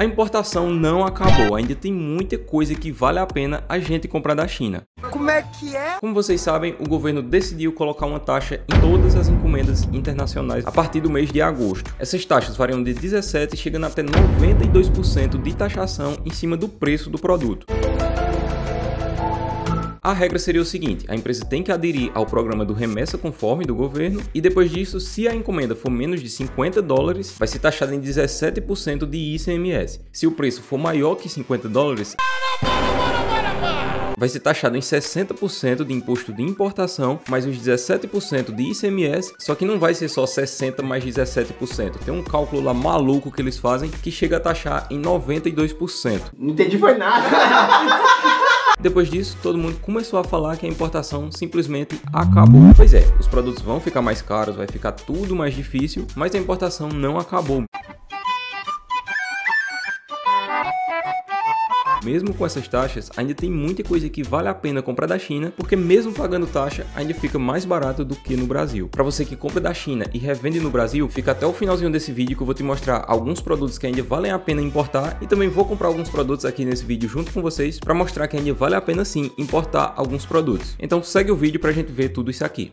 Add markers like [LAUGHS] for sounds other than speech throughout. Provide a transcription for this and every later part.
A importação não acabou, ainda tem muita coisa que vale a pena a gente comprar da China. Como é que é? Como vocês sabem, o governo decidiu colocar uma taxa em todas as encomendas internacionais a partir do mês de agosto. Essas taxas variam de 17 chegando até 92% de taxação em cima do preço do produto. A regra seria o seguinte: a empresa tem que aderir ao programa do remessa conforme do governo e depois disso, se a encomenda for menos de 50 dólares, vai ser taxada em 17% de ICMS. Se o preço for maior que 50 dólares, vai ser taxado em 60% de imposto de importação, mais uns 17% de ICMS, só que não vai ser só 60 mais 17%. Tem um cálculo lá maluco que eles fazem que chega a taxar em 92%. Não entendi foi nada. [LAUGHS] Depois disso, todo mundo começou a falar que a importação simplesmente acabou. Pois é, os produtos vão ficar mais caros, vai ficar tudo mais difícil, mas a importação não acabou. Mesmo com essas taxas, ainda tem muita coisa que vale a pena comprar da China, porque mesmo pagando taxa, ainda fica mais barato do que no Brasil. Para você que compra da China e revende no Brasil, fica até o finalzinho desse vídeo que eu vou te mostrar alguns produtos que ainda valem a pena importar e também vou comprar alguns produtos aqui nesse vídeo junto com vocês para mostrar que ainda vale a pena sim importar alguns produtos. Então segue o vídeo para a gente ver tudo isso aqui.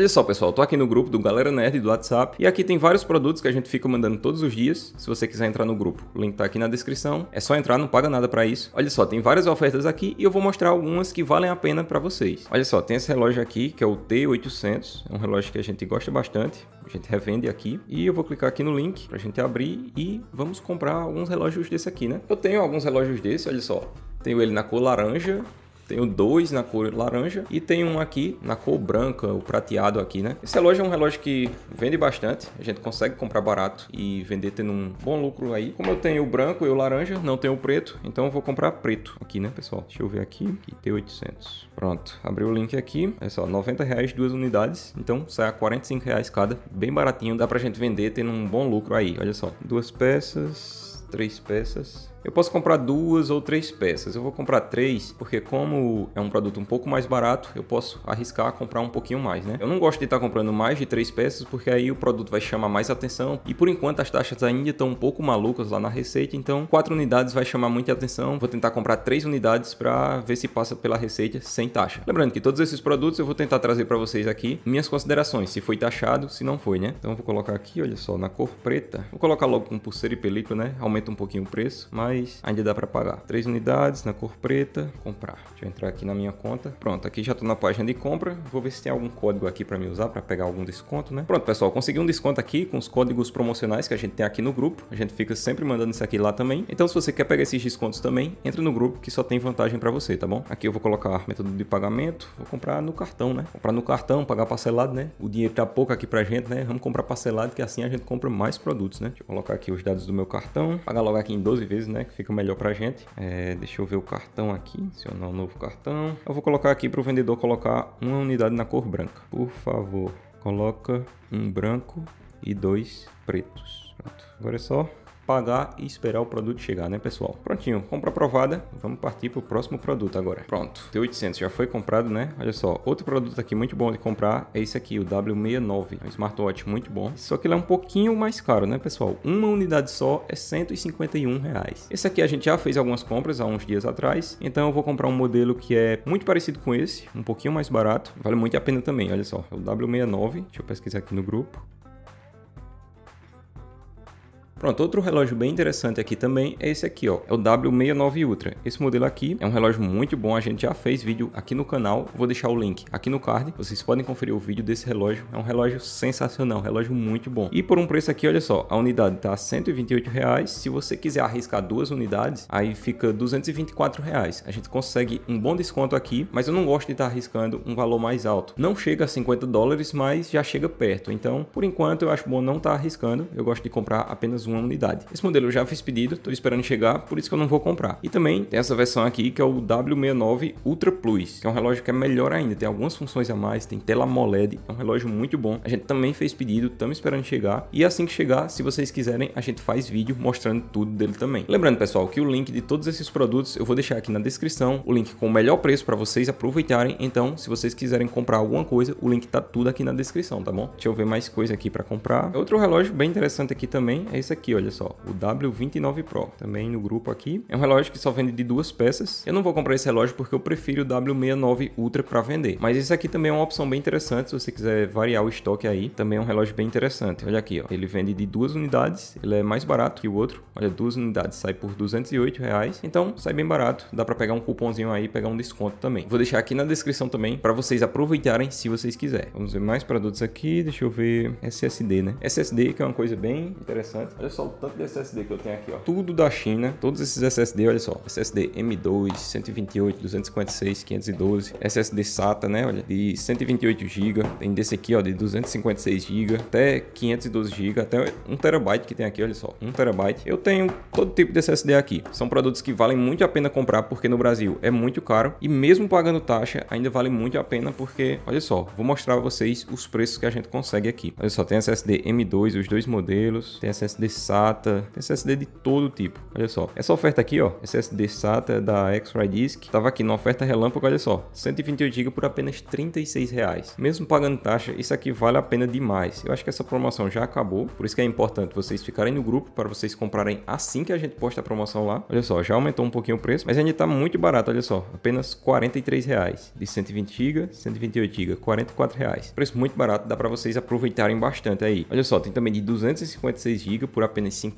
Olha só, pessoal, tô aqui no grupo do Galera Nerd do WhatsApp e aqui tem vários produtos que a gente fica mandando todos os dias. Se você quiser entrar no grupo, o link tá aqui na descrição. É só entrar, não paga nada para isso. Olha só, tem várias ofertas aqui e eu vou mostrar algumas que valem a pena para vocês. Olha só, tem esse relógio aqui que é o T800, é um relógio que a gente gosta bastante. A gente revende aqui e eu vou clicar aqui no link pra gente abrir e vamos comprar alguns relógios desse aqui, né? Eu tenho alguns relógios desse, olha só. Tenho ele na cor laranja, tenho dois na cor laranja e tem um aqui na cor branca, o prateado aqui, né? Esse relógio é um relógio que vende bastante, a gente consegue comprar barato e vender tendo um bom lucro aí. Como eu tenho o branco e o laranja, não tenho o preto, então eu vou comprar preto aqui, né, pessoal? Deixa eu ver aqui, e tem 800. Pronto, abri o link aqui, é só 90 reais duas unidades, então sai a 45 reais cada, bem baratinho, dá pra gente vender tendo um bom lucro aí, olha só. Duas peças, três peças, eu posso comprar duas ou três peças. Eu vou comprar três porque como é um produto um pouco mais barato, eu posso arriscar comprar um pouquinho mais, né? Eu não gosto de estar tá comprando mais de três peças porque aí o produto vai chamar mais atenção e por enquanto as taxas ainda estão um pouco malucas lá na receita, então quatro unidades vai chamar muita atenção. Vou tentar comprar três unidades para ver se passa pela receita sem taxa. Lembrando que todos esses produtos eu vou tentar trazer para vocês aqui minhas considerações, se foi taxado, se não foi, né? Então vou colocar aqui, olha só, na cor preta. Vou colocar logo com pulseira e película, né? Aumenta um pouquinho o preço, mas mas ainda dá para pagar. Três unidades na cor preta, comprar. Deixa eu entrar aqui na minha conta. Pronto, aqui já estou na página de compra. Vou ver se tem algum código aqui para me usar para pegar algum desconto, né? Pronto, pessoal, consegui um desconto aqui com os códigos promocionais que a gente tem aqui no grupo. A gente fica sempre mandando isso aqui lá também. Então, se você quer pegar esses descontos também, entra no grupo que só tem vantagem para você, tá bom? Aqui eu vou colocar método de pagamento, vou comprar no cartão, né? Comprar no cartão, pagar parcelado, né? O dinheiro tá pouco aqui pra gente, né? Vamos comprar parcelado que assim a gente compra mais produtos, né? Deixa eu colocar aqui os dados do meu cartão, pagar logo aqui em 12 vezes, né? né? Que fica melhor pra gente. É, deixa eu ver o cartão aqui, adicionar um novo cartão. Eu vou colocar aqui pro vendedor colocar uma unidade na cor branca. Por favor, coloca um branco e dois pretos. Pronto. Agora é só pagar e esperar o produto chegar, né, pessoal? Prontinho, compra aprovada. Vamos partir para o próximo produto agora. Pronto, T800 já foi comprado, né? Olha só, outro produto aqui muito bom de comprar é esse aqui, o W69. É um smartwatch muito bom. Só que ele é um pouquinho mais caro, né, pessoal? Uma unidade só é 151 reais. Esse aqui a gente já fez algumas compras há uns dias atrás, então eu vou comprar um modelo que é muito parecido com esse, um pouquinho mais barato. Vale muito a pena também, olha só. É o W69. Deixa eu pesquisar aqui no grupo. Pronto, outro relógio bem interessante aqui também é esse aqui, ó, é o W69 Ultra. Esse modelo aqui é um relógio muito bom, a gente já fez vídeo aqui no canal, vou deixar o link aqui no card, vocês podem conferir o vídeo desse relógio, é um relógio sensacional, um relógio muito bom. E por um preço aqui, olha só, a unidade tá R$ se você quiser arriscar duas unidades, aí fica R$ A gente consegue um bom desconto aqui, mas eu não gosto de estar tá arriscando um valor mais alto. Não chega a 50 dólares, mas já chega perto, então por enquanto eu acho bom não estar tá arriscando, eu gosto de comprar apenas um uma unidade. Esse modelo eu já fiz pedido, estou esperando chegar, por isso que eu não vou comprar. E também tem essa versão aqui que é o W69 Ultra Plus, que é um relógio que é melhor ainda, tem algumas funções a mais, tem tela AMOLED, é um relógio muito bom. A gente também fez pedido, estamos esperando chegar. E assim que chegar, se vocês quiserem, a gente faz vídeo mostrando tudo dele também. Lembrando, pessoal, que o link de todos esses produtos eu vou deixar aqui na descrição, o link com o melhor preço para vocês aproveitarem. Então, se vocês quiserem comprar alguma coisa, o link tá tudo aqui na descrição, tá bom? Deixa eu ver mais coisa aqui para comprar. Outro relógio bem interessante aqui também é esse aqui aqui, olha só, o W29 Pro, também no grupo aqui. É um relógio que só vende de duas peças. Eu não vou comprar esse relógio porque eu prefiro o W69 Ultra para vender. Mas esse aqui também é uma opção bem interessante, se você quiser variar o estoque aí, também é um relógio bem interessante. Olha aqui, ó, ele vende de duas unidades, ele é mais barato que o outro. Olha, duas unidades sai por 208 reais, então sai bem barato. Dá para pegar um cupomzinho aí, pegar um desconto também. Vou deixar aqui na descrição também para vocês aproveitarem se vocês quiserem. Vamos ver mais produtos aqui. Deixa eu ver SSD, né? SSD que é uma coisa bem interessante. Olha olha só o tanto de SSD que eu tenho aqui, ó. Tudo da China, todos esses SSD, olha só. SSD M2, 128, 256, 512, SSD SATA, né, olha, de 128 GB, tem desse aqui, ó, de 256 GB até 512 GB, até 1 TB que tem aqui, olha só, 1 TB. Eu tenho todo tipo de SSD aqui. São produtos que valem muito a pena comprar porque no Brasil é muito caro e mesmo pagando taxa ainda vale muito a pena porque, olha só, vou mostrar a vocês os preços que a gente consegue aqui. Olha só, tem SSD M2, os dois modelos, tem SSD SATA, tem SSD de todo tipo. Olha só. Essa oferta aqui, ó, SSD SATA da X-Ray Disk, tava aqui na oferta relâmpago, olha só, 128 GB por apenas 36 reais. Mesmo pagando taxa, isso aqui vale a pena demais. Eu acho que essa promoção já acabou, por isso que é importante vocês ficarem no grupo para vocês comprarem assim que a gente posta a promoção lá. Olha só, já aumentou um pouquinho o preço, mas ainda tá muito barato, olha só, apenas 43 reais. De 120 GB, 128 GB, 44 reais. Preço muito barato, dá para vocês aproveitarem bastante aí. Olha só, tem também de 256 GB por apenas apenas R$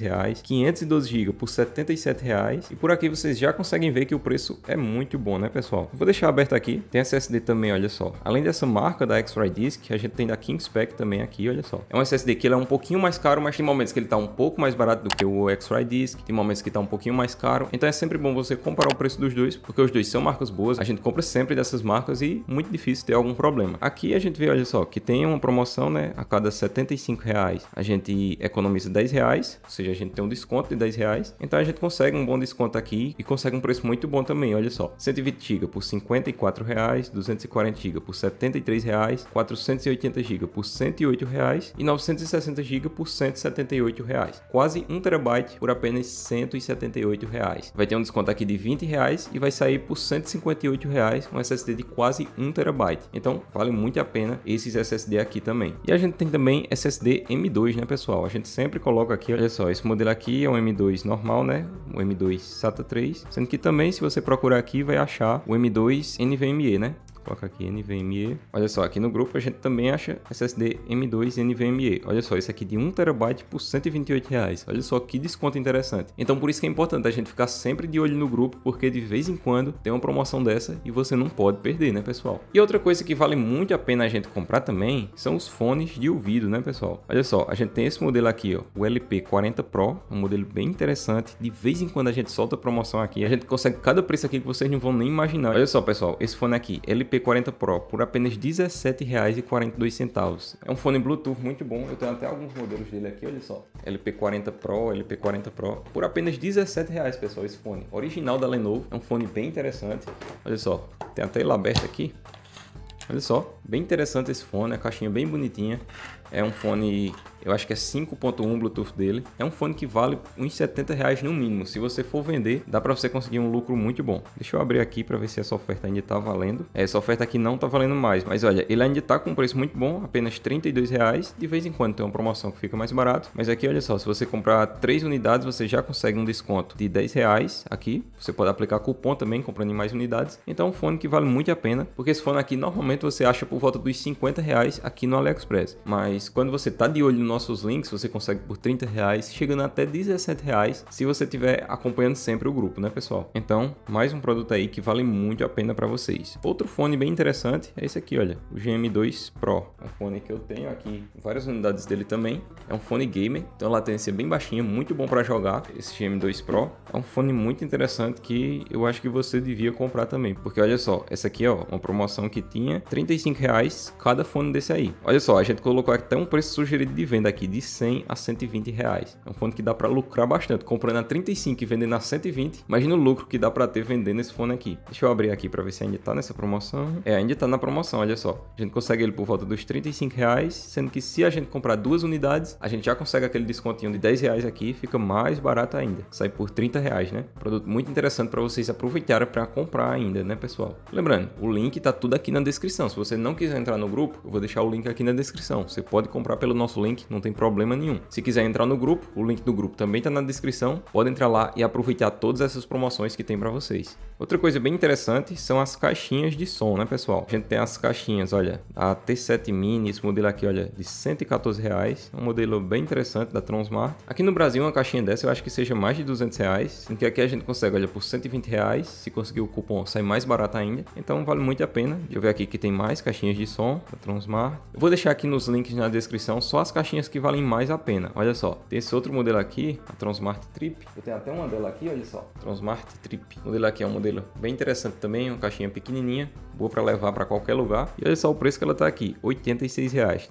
reais 512GB por R$ reais e por aqui vocês já conseguem ver que o preço é muito bom, né pessoal? Vou deixar aberto aqui, tem SSD também, olha só. Além dessa marca da X-Ray Disk, a gente tem da Kingspec também aqui, olha só. É um SSD que ele é um pouquinho mais caro, mas tem momentos que ele tá um pouco mais barato do que o X-Ray Disk, tem momentos que tá um pouquinho mais caro, então é sempre bom você comparar o preço dos dois, porque os dois são marcas boas, a gente compra sempre dessas marcas e muito difícil ter algum problema. Aqui a gente vê, olha só, que tem uma promoção, né, a cada R$ 75 reais a gente economiza 10 reais, ou seja, a gente tem um desconto de 10 reais. Então a gente consegue um bom desconto aqui e consegue um preço muito bom também, olha só. 120 GB por 54 reais, 240 GB por 73 reais, 480 GB por 108 reais e 960 GB por 178 reais. Quase 1 terabyte por apenas 178 reais. Vai ter um desconto aqui de 20 reais e vai sair por 158 reais um SSD de quase 1 terabyte. Então vale muito a pena esses SSD aqui também. E a gente tem também SSD M2, né pessoal? A gente sempre sempre coloco aqui, olha só, esse modelo aqui é um M2 normal, né? O M2 SATA 3, sendo que também se você procurar aqui vai achar o M2 NVMe, né? colocar aqui NVMe. Olha só, aqui no grupo a gente também acha SSD M2 NVMe. Olha só, esse aqui de 1TB por 128 reais. Olha só que desconto interessante. Então por isso que é importante a gente ficar sempre de olho no grupo, porque de vez em quando tem uma promoção dessa e você não pode perder, né pessoal? E outra coisa que vale muito a pena a gente comprar também são os fones de ouvido, né pessoal? Olha só, a gente tem esse modelo aqui, ó, o LP40 Pro, é um modelo bem interessante. De vez em quando a gente solta promoção aqui, a gente consegue cada preço aqui que vocês não vão nem imaginar. Olha só pessoal, esse fone aqui, LP lp 40 Pro por apenas R$ 17,42. É um fone Bluetooth muito bom, eu tenho até alguns modelos dele aqui, olha só. LP40 Pro, LP40 Pro, por apenas R$ pessoal, esse fone. Original da Lenovo, é um fone bem interessante. Olha só, tem até ele aberto aqui. Olha só, bem interessante esse fone, a caixinha bem bonitinha. É um fone eu acho que é 5.1 Bluetooth dele. É um fone que vale uns 70 reais no mínimo. Se você for vender, dá para você conseguir um lucro muito bom. Deixa eu abrir aqui para ver se essa oferta ainda está valendo. Essa oferta aqui não está valendo mais, mas olha, ele ainda está com um preço muito bom, apenas 32 reais. De vez em quando tem uma promoção que fica mais barato, mas aqui olha só, se você comprar 3 unidades, você já consegue um desconto de 10 reais aqui. Você pode aplicar cupom também, comprando mais unidades. Então é um fone que vale muito a pena, porque esse fone aqui normalmente você acha por volta dos 50 reais aqui no AliExpress. Mas quando você está de olho no nossos links você consegue por 30 reais, chegando até 17 reais se você estiver acompanhando sempre o grupo, né, pessoal? Então, mais um produto aí que vale muito a pena para vocês. Outro fone bem interessante é esse aqui, olha, o GM2 Pro. É um fone que eu tenho aqui, várias unidades dele também. É um fone gamer, então a latência é bem baixinha, muito bom para jogar esse GM2 Pro. É um fone muito interessante que eu acho que você devia comprar também, porque olha só, essa aqui ó, uma promoção que tinha, 35 reais cada fone desse aí. Olha só, a gente colocou até um preço sugerido de venda venda aqui de 100 a 120 reais. É um fone que dá para lucrar bastante, comprando a 35 e vendendo a 120. Imagina o lucro que dá para ter vendendo esse fone aqui. Deixa eu abrir aqui para ver se ainda tá nessa promoção. É, ainda tá na promoção, olha só. A gente consegue ele por volta dos 35 reais, sendo que se a gente comprar duas unidades, a gente já consegue aquele descontinho de 10 reais aqui, fica mais barato ainda. Sai por 30 reais, né? Produto muito interessante para vocês aproveitarem para comprar ainda, né, pessoal? Lembrando, o link tá tudo aqui na descrição. Se você não quiser entrar no grupo, eu vou deixar o link aqui na descrição. Você pode comprar pelo nosso link não tem problema nenhum. Se quiser entrar no grupo, o link do grupo também está na descrição. Pode entrar lá e aproveitar todas essas promoções que tem para vocês. Outra coisa bem interessante são as caixinhas de som, né, pessoal? A gente tem as caixinhas, olha, a T7 Mini, esse modelo aqui, olha, de 114 reais, é um modelo bem interessante da Transmart. Aqui no Brasil, uma caixinha dessa eu acho que seja mais de 200 reais, em que aqui a gente consegue, olha, por 120 reais, se conseguir o cupom sai mais barato ainda, então vale muito a pena. Deixa eu ver aqui que tem mais caixinhas de som da Transmart. Eu vou deixar aqui nos links na descrição só as caixinhas que valem mais a pena, olha só. Tem esse outro modelo aqui, a Transmart Trip, eu tenho até uma dela aqui, olha só, Transmart Trip. O modelo aqui é um modelo modelo bem interessante também, uma caixinha pequenininha boa para levar para qualquer lugar. E olha só o preço que ela tá aqui, R$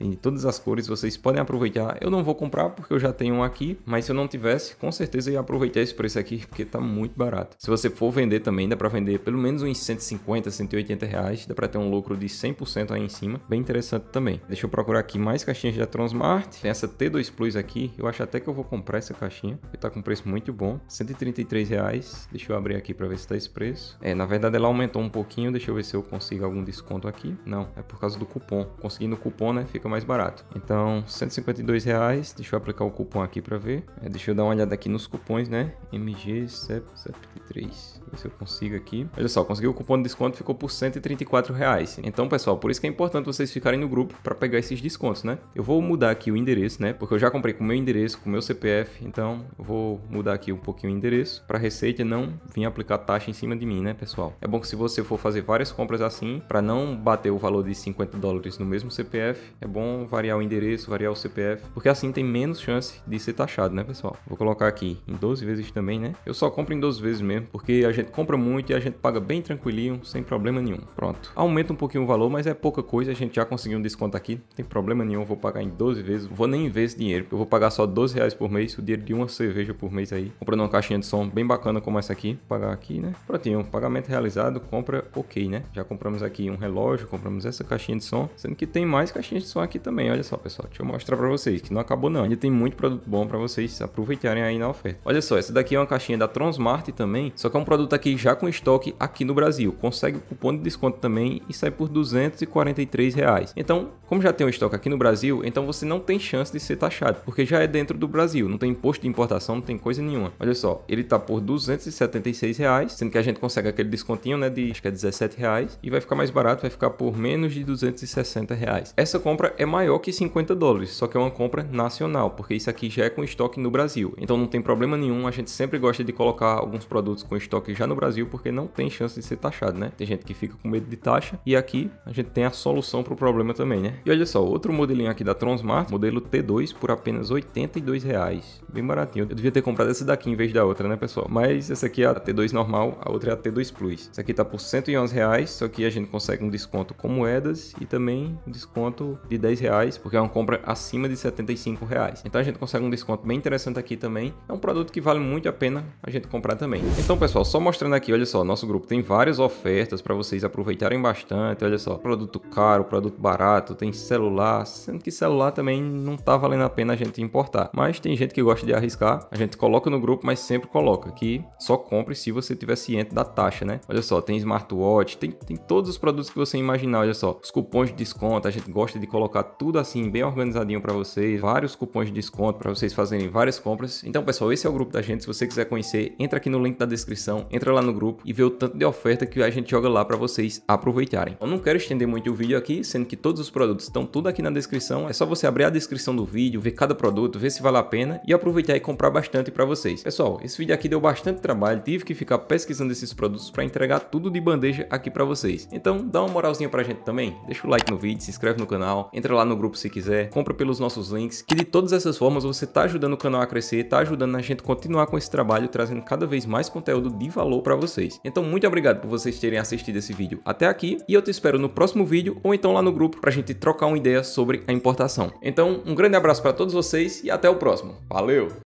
Em todas as cores, vocês podem aproveitar. Eu não vou comprar porque eu já tenho um aqui, mas se eu não tivesse, com certeza eu ia aproveitar esse preço aqui porque tá muito barato. Se você for vender também, dá para vender pelo menos uns 150, 180 reais, dá para ter um lucro de 100% aí em cima, bem interessante também. Deixa eu procurar aqui mais caixinhas da Transmart. Tem essa T2 Plus aqui, eu acho até que eu vou comprar essa caixinha, que tá com um preço muito bom, 133 reais. Deixa eu abrir aqui para ver se tá esse preço. É, na verdade ela aumentou um pouquinho, deixa eu ver se eu consiga algum desconto aqui. Não, é por causa do cupom. Conseguindo o cupom, né, fica mais barato. Então, 152 reais. Deixa eu aplicar o cupom aqui para ver. É, deixa eu dar uma olhada aqui nos cupons, né? MG73. Ver se eu consigo aqui. Olha só, consegui o cupom de desconto, ficou por 134 reais. Então, pessoal, por isso que é importante vocês ficarem no grupo para pegar esses descontos, né? Eu vou mudar aqui o endereço, né? Porque eu já comprei com o meu endereço, com o meu CPF, então eu vou mudar aqui um pouquinho o endereço para a Receita não vir aplicar taxa em cima de mim, né, pessoal? É bom que se você for fazer várias compras coisa assim, para não bater o valor de 50 dólares no mesmo CPF, é bom variar o endereço, variar o CPF, porque assim tem menos chance de ser taxado, né, pessoal? Vou colocar aqui em 12 vezes também, né? Eu só compro em 12 vezes mesmo, porque a gente compra muito e a gente paga bem tranquilinho, sem problema nenhum. Pronto. Aumenta um pouquinho o valor, mas é pouca coisa, a gente já conseguiu um desconto aqui, não tem problema nenhum, vou pagar em 12 vezes, vou nem ver esse dinheiro, eu vou pagar só 12 reais por mês, o dinheiro de uma cerveja por mês aí, comprando uma caixinha de som bem bacana como essa aqui, vou pagar aqui, né? Prontinho, pagamento realizado, compra ok, né? Já compramos aqui um relógio, compramos essa caixinha de som, sendo que tem mais caixinhas de som aqui também. Olha só, pessoal, deixa eu mostrar para vocês que não acabou não. Ainda tem muito produto bom para vocês aproveitarem aí na oferta. Olha só, essa daqui é uma caixinha da Transmart também, só que é um produto aqui já com estoque aqui no Brasil. Consegue o cupom de desconto também e sai por 243 reais. Então, como já tem um estoque aqui no Brasil, então você não tem chance de ser taxado, porque já é dentro do Brasil, não tem imposto de importação, não tem coisa nenhuma. Olha só, ele tá por 276 reais, sendo que a gente consegue aquele descontinho, né, de acho que é 17 reais e vai ficar mais barato, vai ficar por menos de 260 reais. Essa compra é maior que 50 dólares, só que é uma compra nacional, porque isso aqui já é com estoque no Brasil. Então não tem problema nenhum, a gente sempre gosta de colocar alguns produtos com estoque já no Brasil, porque não tem chance de ser taxado, né? Tem gente que fica com medo de taxa e aqui a gente tem a solução para o problema também, né? E olha só, outro modelinho aqui da Transmart, modelo T2 por apenas 82 reais, bem baratinho. Eu devia ter comprado essa daqui em vez da outra, né, pessoal? Mas essa aqui é a T2 normal, a outra é a T2 Plus. Essa aqui tá por 111 reais, só que aqui a gente consegue um desconto com moedas e também um desconto de 10 reais, porque é uma compra acima de 75 reais. Então a gente consegue um desconto bem interessante aqui também. É um produto que vale muito a pena a gente comprar também. Então, pessoal, só mostrando aqui, olha só, nosso grupo tem várias ofertas para vocês aproveitarem bastante. Olha só, produto caro, produto barato, tem celular, sendo que celular também não tá valendo a pena a gente importar. Mas tem gente que gosta de arriscar, a gente coloca no grupo, mas sempre coloca que só compre se você tiver ciente da taxa, né? Olha só, tem smartwatch, tem, tem tem todos os produtos que você imaginar, olha só. Os cupons de desconto, a gente gosta de colocar tudo assim, bem organizadinho para vocês. Vários cupons de desconto para vocês fazerem várias compras. Então, pessoal, esse é o grupo da gente. Se você quiser conhecer, entra aqui no link da descrição, entra lá no grupo e vê o tanto de oferta que a gente joga lá para vocês aproveitarem. Eu não quero estender muito o vídeo aqui, sendo que todos os produtos estão tudo aqui na descrição. É só você abrir a descrição do vídeo, ver cada produto, ver se vale a pena e aproveitar e comprar bastante para vocês. Pessoal, esse vídeo aqui deu bastante trabalho, tive que ficar pesquisando esses produtos para entregar tudo de bandeja aqui para vocês vocês. Então dá uma moralzinha pra gente também, deixa o like no vídeo, se inscreve no canal, entra lá no grupo se quiser, compra pelos nossos links, que de todas essas formas você tá ajudando o canal a crescer, tá ajudando a gente continuar com esse trabalho, trazendo cada vez mais conteúdo de valor para vocês. Então muito obrigado por vocês terem assistido esse vídeo até aqui e eu te espero no próximo vídeo ou então lá no grupo pra gente trocar uma ideia sobre a importação. Então um grande abraço para todos vocês e até o próximo. Valeu!